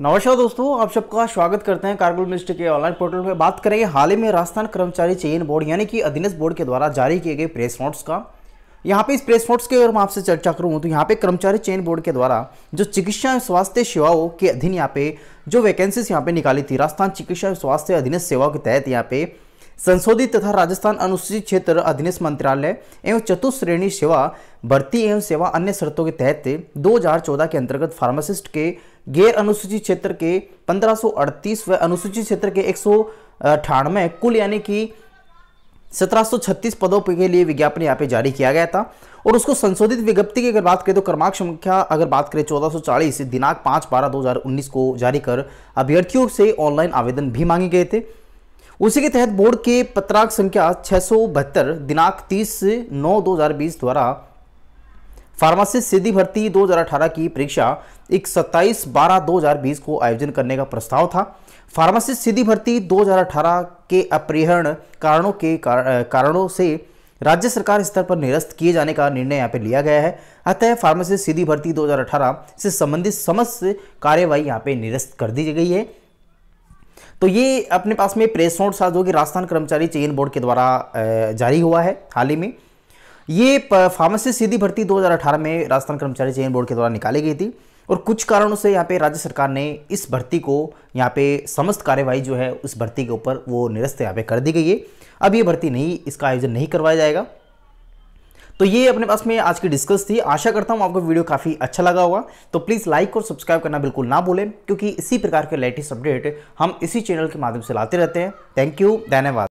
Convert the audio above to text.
नमस्कार दोस्तों आप सबका स्वागत करते हैं कारगुल मिनिस्टर के ऑनलाइन पोर्टल पर बात करेंगे हाल ही में राजस्थान कर्मचारी चयन बोर्ड यानी कि अधीनस्थ बोर्ड के द्वारा जारी किए गए प्रेस नोट्स का यहाँ पे इस प्रेस नोट्स के अगर मैं आपसे चर्चा करूँ तो यहाँ पे कर्मचारी चयन बोर्ड के द्वारा जो चिकित्सा एवं स्वास्थ्य सेवाओं के अधीन यहाँ पे जो वैकेंसीज यहाँ पे निकाली थी राजस्थान चिकित्सा एवं स्वास्थ्य अधीनस्थ सेवाओं के तहत यहाँ पे संशोधित तथा राजस्थान अनुसूचित क्षेत्र अधीनस्थ मंत्रालय एवं चतुर्थ श्रेणी सेवा भर्ती एवं सेवा अन्य शर्तों के तहत 2014 के अंतर्गत फार्मासिस्ट के गैर अनुसूचित क्षेत्र के 1538 व अनुसूचित क्षेत्र के एक कुल यानी कि 1736 पदों के लिए विज्ञापन यहाँ पे जारी किया गया था और उसको संशोधित विज्ञप्ति की अगर बात करें तो क्रमांक संख्या अगर बात करें 1440 दिनांक 5 बारह 2019 को जारी कर अभ्यर्थियों से ऑनलाइन आवेदन भी मांगे गए थे उसी के तहत बोर्ड के पत्राक संख्या छह दिनांक 30 नौ 2020 द्वारा फार्मासिस्ट सीधी भर्ती 2018 की परीक्षा एक सत्ताईस बारह 2020 को आयोजन करने का प्रस्ताव था फार्मासिस्ट सीधी भर्ती 2018 के अपरिहरण कारणों के कारणों से राज्य सरकार स्तर पर निरस्त किए जाने का निर्णय यहाँ पर लिया गया है अतः फार्मासिस्ट सीधी भर्ती 2018 से संबंधित समस्त कार्यवाही यहाँ पे निरस्त कर दी गई है तो ये अपने पास में प्रेस नोट था जो कि राजस्थान कर्मचारी चयन बोर्ड के द्वारा जारी हुआ है हाल ही में ये फार्मासिस्ट सीधी भर्ती 2018 में राजस्थान कर्मचारी चयन बोर्ड के द्वारा निकाली गई थी और कुछ कारणों से यहाँ पे राज्य सरकार ने इस भर्ती को यहाँ पे समस्त कार्यवाही जो है उस भर्ती के ऊपर वो निरस्त यहाँ पे कर दी गई है अब ये भर्ती नहीं इसका आयोजन नहीं करवाया जाएगा तो ये अपने पास में आज की डिस्कस थी आशा करता हूँ आपको वीडियो काफ़ी अच्छा लगा होगा तो प्लीज़ लाइक और सब्सक्राइब करना बिल्कुल ना भूलें क्योंकि इसी प्रकार के लेटेस्ट अपडेट हम इसी चैनल के माध्यम से लाते रहते हैं थैंक यू धन्यवाद